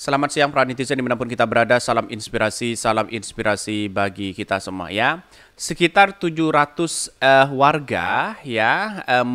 Selamat siang para netizen dimanapun kita berada, salam inspirasi, salam inspirasi bagi kita semua ya. Sekitar 700 uh, eh, warga ya uh,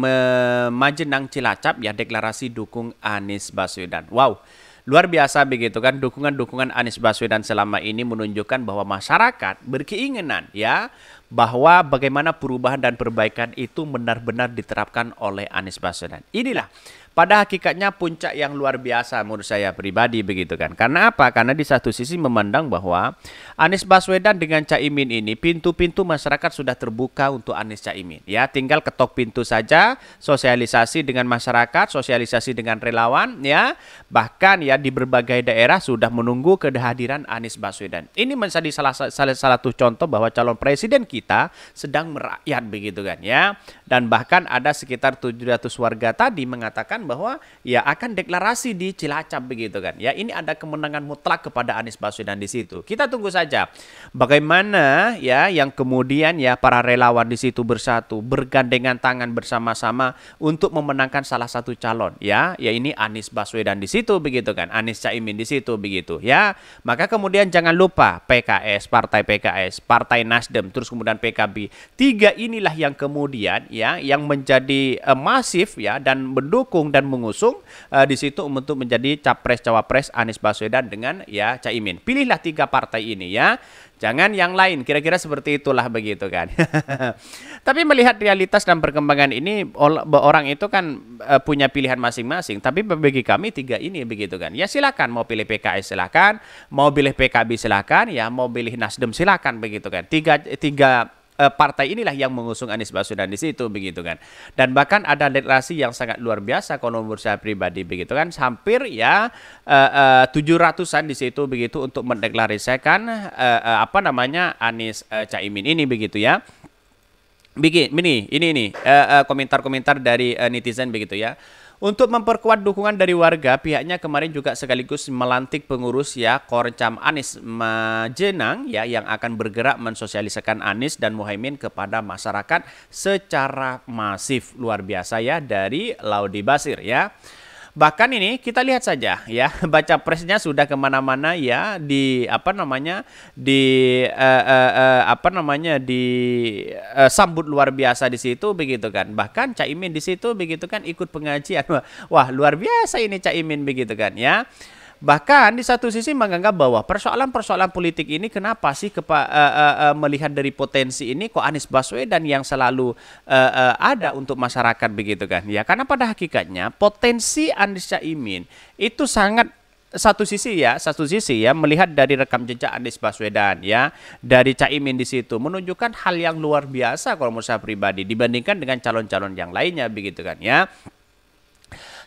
Majenang Cilacap ya deklarasi dukung Anies Baswedan. Wow, luar biasa begitu kan dukungan-dukungan Anies Baswedan selama ini menunjukkan bahwa masyarakat berkeinginan ya bahwa bagaimana perubahan dan perbaikan itu benar-benar diterapkan oleh Anies Baswedan. Inilah pada hakikatnya puncak yang luar biasa menurut saya pribadi begitu kan. Karena apa? Karena di satu sisi memandang bahwa Anies Baswedan dengan Caimin ini pintu-pintu masyarakat sudah terbuka untuk Anies Caimin. Ya, tinggal ketok pintu saja, sosialisasi dengan masyarakat, sosialisasi dengan relawan ya. Bahkan ya di berbagai daerah sudah menunggu kehadiran Anies Baswedan. Ini menjadi salah salah satu contoh bahwa calon presiden kita kita sedang merakyat begitu kan ya. Dan bahkan ada sekitar 700 warga tadi mengatakan bahwa ya akan deklarasi di Cilacap begitu kan. Ya ini ada kemenangan mutlak kepada Anies Baswedan di situ. Kita tunggu saja bagaimana ya yang kemudian ya para relawan di situ bersatu bergandengan tangan bersama-sama untuk memenangkan salah satu calon ya. Ya ini Anies Baswedan di situ begitu kan. Anies Caimin di situ begitu ya. Maka kemudian jangan lupa PKS, Partai PKS, Partai Nasdem terus kemudian dan PKB. Tiga inilah yang kemudian ya yang menjadi uh, masif ya dan mendukung dan mengusung uh, di situ untuk menjadi capres cawapres Anies Baswedan dengan ya Caimin. Pilihlah tiga partai ini ya. Jangan yang lain, kira-kira seperti itulah begitu kan. tapi melihat realitas dan perkembangan ini orang itu kan e, punya pilihan masing-masing. Tapi bagi kami tiga ini begitu kan. Ya silakan mau pilih PKS silakan, mau pilih PKB silakan, ya mau pilih Nasdem silakan begitu kan. Tiga tiga Eh, partai inilah yang mengusung Anies Baswedan di situ begitu kan. Dan bahkan ada deklarasi yang sangat luar biasa kalau menurut saya pribadi begitu kan hampir ya eh, eh, tujuh ratusan di situ begitu untuk mendeklarasikan eh, eh, apa namanya Anies eh, Caimin ini begitu ya. Bikin ini ini ini komentar-komentar dari netizen begitu ya. Untuk memperkuat dukungan dari warga, pihaknya kemarin juga sekaligus melantik pengurus ya Korcam Anis Majenang ya yang akan bergerak mensosialisasikan Anis dan Muhaimin kepada masyarakat secara masif luar biasa ya dari Laudi Basir ya. Bahkan ini kita lihat saja ya, baca presnya sudah kemana-mana ya di apa namanya di uh, uh, uh, apa namanya di uh, sambut luar biasa di situ begitu kan. Bahkan Caimin di situ begitu kan ikut pengajian. Wah luar biasa ini Caimin begitu kan ya. Bahkan di satu sisi menganggap bahwa persoalan-persoalan politik ini kenapa sih kepa, uh, uh, uh, melihat dari potensi ini kok Anies Baswedan yang selalu uh, uh, ada untuk masyarakat begitu kan. Ya karena pada hakikatnya potensi Anies Caimin itu sangat satu sisi ya, satu sisi ya melihat dari rekam jejak Anies Baswedan ya, dari Caimin di situ menunjukkan hal yang luar biasa kalau menurut saya pribadi dibandingkan dengan calon-calon yang lainnya begitu kan ya.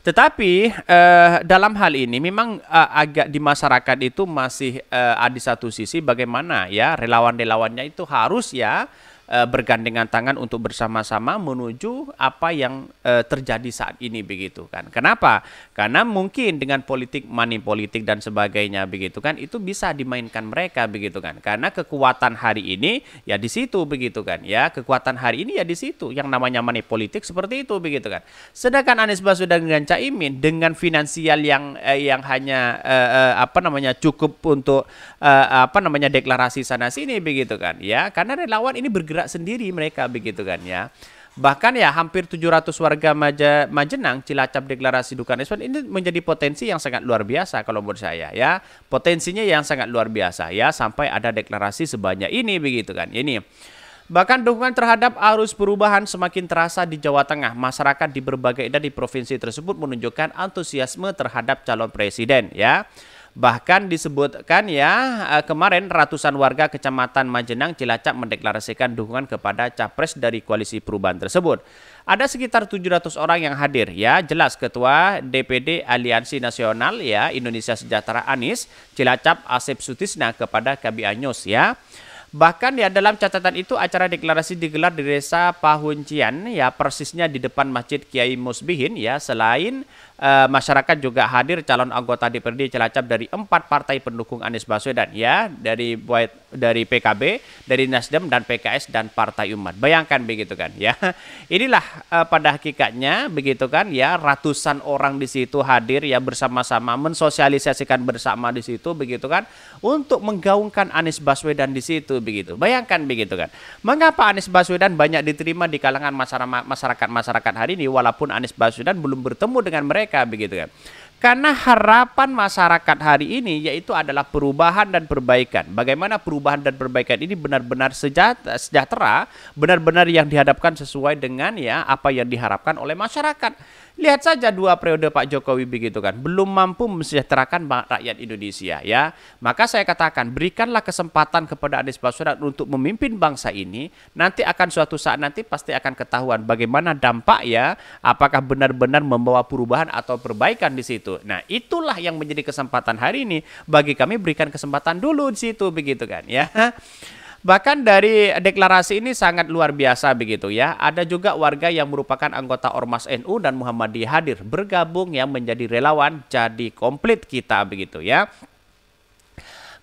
Tetapi uh, dalam hal ini memang uh, agak di masyarakat itu masih eh, ada di satu sisi bagaimana ya relawan-relawannya itu harus ya Eh, bergandengan tangan untuk bersama-sama menuju apa yang uh, terjadi saat ini begitu kan. Kenapa? Karena mungkin dengan politik money politik dan sebagainya begitu kan itu bisa dimainkan mereka begitu kan. Karena kekuatan hari ini ya di situ begitu kan. Ya, kekuatan hari ini ya di situ yang namanya money politik seperti itu begitu kan. Sedangkan Anies Baswedan dengan Caimin dengan finansial yang eh, yang hanya eh, eh, apa namanya cukup untuk eh, apa namanya deklarasi sana sini begitu kan. Ya, karena relawan ini bergerak bergerak sendiri mereka begitu kan ya. Bahkan ya hampir 700 warga Maja, Majenang Cilacap deklarasi dukungan Eswan ini menjadi potensi yang sangat luar biasa kalau menurut saya ya. Potensinya yang sangat luar biasa ya sampai ada deklarasi sebanyak ini begitu kan. Ini Bahkan dukungan terhadap arus perubahan semakin terasa di Jawa Tengah. Masyarakat di berbagai daerah di provinsi tersebut menunjukkan antusiasme terhadap calon presiden ya. Bahkan disebutkan ya eh, kemarin ratusan warga kecamatan Majenang Cilacap mendeklarasikan dukungan kepada capres dari koalisi perubahan tersebut. Ada sekitar 700 orang yang hadir ya jelas ketua DPD Aliansi Nasional ya Indonesia Sejahtera Anies Cilacap Asep Sutisna kepada KBA News ya. Bahkan ya dalam catatan itu acara deklarasi digelar di desa Pahuncian ya persisnya di depan Masjid Kiai Musbihin ya selain e, masyarakat juga hadir calon anggota DPRD Cilacap dari empat partai pendukung Anies Baswedan ya dari buat dari PKB, dari Nasdem dan PKS dan Partai Umat. Bayangkan begitu kan ya. Inilah e, pada hakikatnya begitu kan ya ratusan orang di situ hadir ya bersama-sama mensosialisasikan bersama di situ begitu kan untuk menggaungkan Anies Baswedan di situ begitu. Bayangkan begitu kan. Mengapa Anies Baswedan banyak diterima di kalangan masyarakat masyarakat hari ini walaupun Anies Baswedan belum bertemu dengan mereka begitu kan. Karena harapan masyarakat hari ini yaitu adalah perubahan dan perbaikan. Bagaimana perubahan dan perbaikan ini benar-benar sejahtera, benar-benar yang dihadapkan sesuai dengan ya apa yang diharapkan oleh masyarakat. Lihat saja dua periode Pak Jokowi begitu kan, belum mampu mensejahterakan rakyat Indonesia ya. Maka saya katakan berikanlah kesempatan kepada Anies Baswedan untuk memimpin bangsa ini. Nanti akan suatu saat nanti pasti akan ketahuan bagaimana dampak ya, apakah benar-benar membawa perubahan atau perbaikan di situ situ. Nah, itulah yang menjadi kesempatan hari ini bagi kami berikan kesempatan dulu di situ begitu kan ya. Bahkan dari deklarasi ini sangat luar biasa begitu ya. Ada juga warga yang merupakan anggota Ormas NU dan Muhammadiyah hadir bergabung yang menjadi relawan jadi komplit kita begitu ya.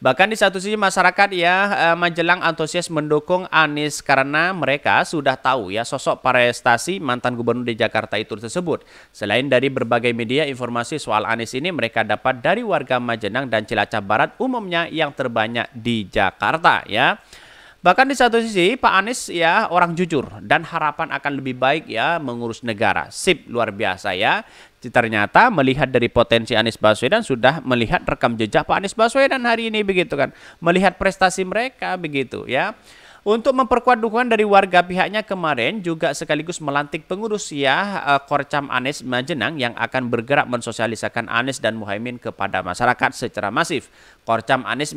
Bahkan di satu sisi masyarakat ya eh, menjelang antusias mendukung Anies karena mereka sudah tahu ya sosok prestasi mantan gubernur di Jakarta itu tersebut. Selain dari berbagai media informasi soal Anies ini mereka dapat dari warga Majenang dan Cilacap Barat umumnya yang terbanyak di Jakarta ya. Bahkan di satu sisi Pak Anies ya orang jujur dan harapan akan lebih baik ya mengurus negara. Sip luar biasa ya. Ternyata melihat dari potensi Anies Baswedan sudah melihat rekam jejak Pak Anies Baswedan hari ini begitu kan. Melihat prestasi mereka begitu ya. Untuk memperkuat dukungan dari warga pihaknya kemarin juga sekaligus melantik pengurus ya eh, Korcam Anies Majenang yang akan bergerak mensosialisasikan Anies dan Muhaimin kepada masyarakat secara masif. Korcam Anies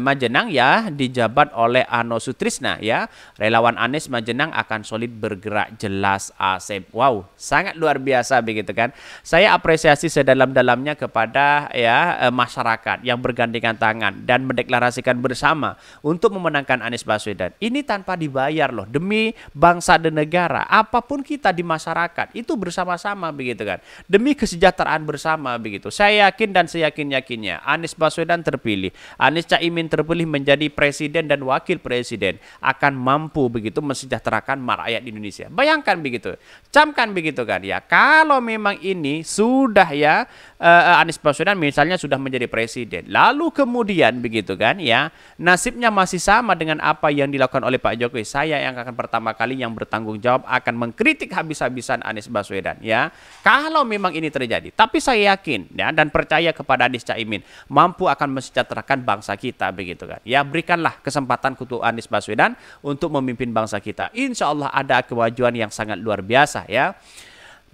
Majenang ya dijabat oleh Ano Sutrisna ya. Relawan Anies Majenang akan solid bergerak jelas asep. Wow, sangat luar biasa begitu kan. Saya apresiasi sedalam-dalamnya kepada ya eh, masyarakat yang bergandengan tangan dan mendeklarasikan bersama untuk memenangkan Anies Baswedan ini tanpa dibayar loh demi bangsa dan negara. Apapun kita di masyarakat itu bersama-sama begitu kan. Demi kesejahteraan bersama begitu. Saya yakin dan saya yakin yakinnya Anies Baswedan terpilih, Anies Caimin terpilih menjadi presiden dan wakil presiden akan mampu begitu mensejahterakan rakyat di Indonesia. Bayangkan begitu, camkan begitu kan ya. Kalau memang ini sudah ya uh, Anies Baswedan misalnya sudah menjadi presiden, lalu kemudian begitu kan ya nasibnya masih sama dengan apa yang dilakukan dilakukan oleh Pak Jokowi. Saya yang akan pertama kali yang bertanggung jawab akan mengkritik habis-habisan Anies Baswedan ya. Kalau memang ini terjadi, tapi saya yakin ya dan percaya kepada Anies Caimin mampu akan mensejahterakan bangsa kita begitu kan. Ya berikanlah kesempatan untuk Anies Baswedan untuk memimpin bangsa kita. Insya Allah ada kewajuan yang sangat luar biasa ya.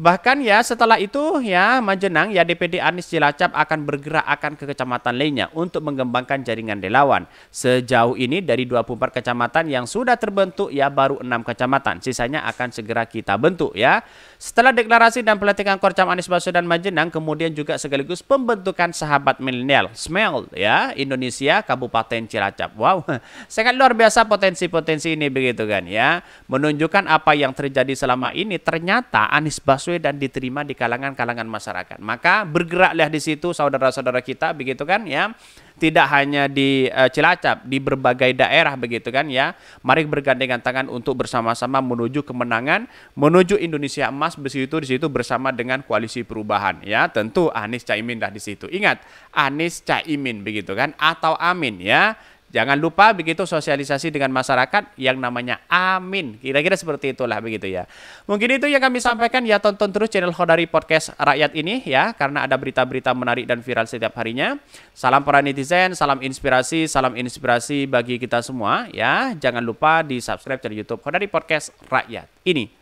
Bahkan ya setelah itu ya Majenang ya DPD Anies Cilacap akan bergerak akan ke kecamatan lainnya untuk mengembangkan jaringan relawan. Sejauh ini dari 24 kecamatan yang sudah terbentuk ya baru 6 kecamatan. Sisanya akan segera kita bentuk ya. Setelah deklarasi dan pelatihan Korcam Anies Baswedan Majenang kemudian juga sekaligus pembentukan sahabat milenial Smell ya Indonesia Kabupaten Cilacap. Wow, sangat luar biasa potensi-potensi ini begitu kan ya. Menunjukkan apa yang terjadi selama ini ternyata Anies Baswedan dan diterima di kalangan-kalangan masyarakat. Maka bergeraklah di situ saudara-saudara kita begitu kan ya. Tidak hanya di uh, Cilacap, di berbagai daerah begitu kan ya. Mari bergandengan tangan untuk bersama-sama menuju kemenangan, menuju Indonesia emas situ di situ bersama dengan koalisi perubahan ya. Tentu Anies Caimin dah di situ. Ingat, Anies Caimin begitu kan atau Amin ya Jangan lupa begitu sosialisasi dengan masyarakat yang namanya Amin. Kira-kira seperti itulah begitu ya. Mungkin itu yang kami sampaikan ya tonton terus channel Khodari Podcast Rakyat ini ya karena ada berita-berita menarik dan viral setiap harinya. Salam para netizen, salam inspirasi, salam inspirasi bagi kita semua ya. Jangan lupa di-subscribe channel YouTube Khodari Podcast Rakyat. Ini